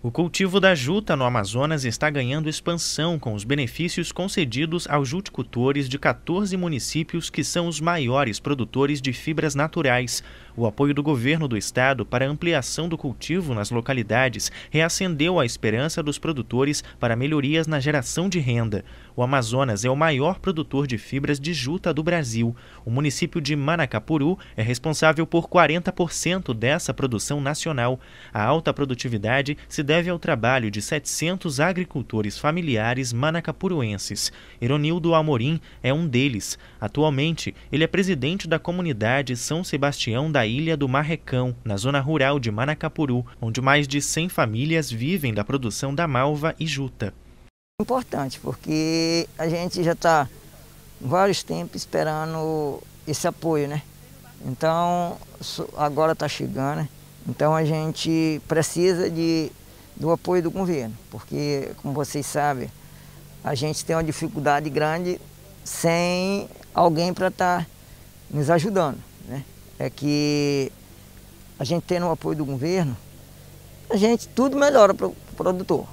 O cultivo da juta no Amazonas está ganhando expansão com os benefícios concedidos aos juticultores de 14 municípios que são os maiores produtores de fibras naturais. O apoio do governo do estado para a ampliação do cultivo nas localidades reacendeu a esperança dos produtores para melhorias na geração de renda. O Amazonas é o maior produtor de fibras de juta do Brasil. O município de Manacapuru é responsável por 40% dessa produção nacional. A alta produtividade se deve ao trabalho de 700 agricultores familiares manacapuruenses. Eronildo Amorim é um deles. Atualmente, ele é presidente da comunidade São Sebastião da ilha do Marrecão, na zona rural de Manacapuru, onde mais de 100 famílias vivem da produção da malva e juta. Importante, porque a gente já está vários tempos esperando esse apoio, né? Então, agora está chegando, né? Então a gente precisa de, do apoio do governo, porque, como vocês sabem, a gente tem uma dificuldade grande sem alguém para estar tá nos ajudando é que a gente tendo o apoio do governo, a gente tudo melhora para o produtor.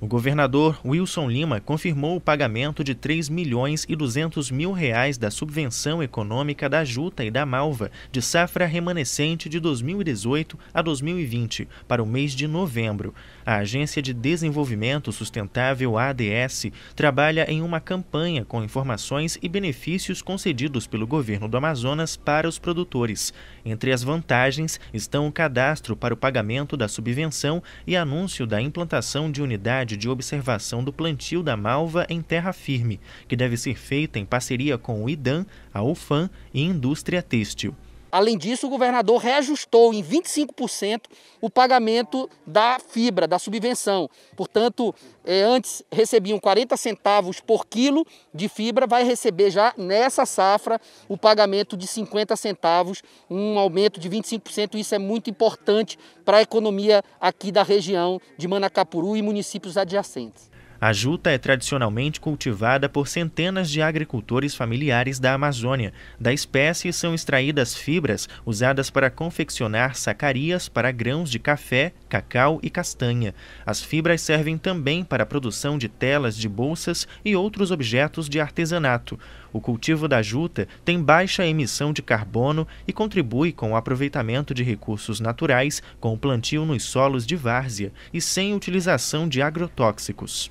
O governador Wilson Lima confirmou o pagamento de 3 milhões e 200 mil reais da subvenção econômica da Juta e da Malva de safra remanescente de 2018 a 2020 para o mês de novembro. A Agência de Desenvolvimento Sustentável ADS trabalha em uma campanha com informações e benefícios concedidos pelo governo do Amazonas para os produtores. Entre as vantagens estão o cadastro para o pagamento da subvenção e anúncio da implantação de unidade de observação do plantio da malva em terra firme, que deve ser feita em parceria com o IDAM, a UFAM e Indústria Têxtil. Além disso, o governador reajustou em 25% o pagamento da fibra, da subvenção. Portanto, é, antes recebiam 40 centavos por quilo de fibra, vai receber já nessa safra o pagamento de 50 centavos, um aumento de 25%. Isso é muito importante para a economia aqui da região de Manacapuru e municípios adjacentes. A juta é tradicionalmente cultivada por centenas de agricultores familiares da Amazônia. Da espécie são extraídas fibras usadas para confeccionar sacarias para grãos de café, cacau e castanha. As fibras servem também para a produção de telas de bolsas e outros objetos de artesanato. O cultivo da juta tem baixa emissão de carbono e contribui com o aproveitamento de recursos naturais, com o plantio nos solos de várzea e sem utilização de agrotóxicos.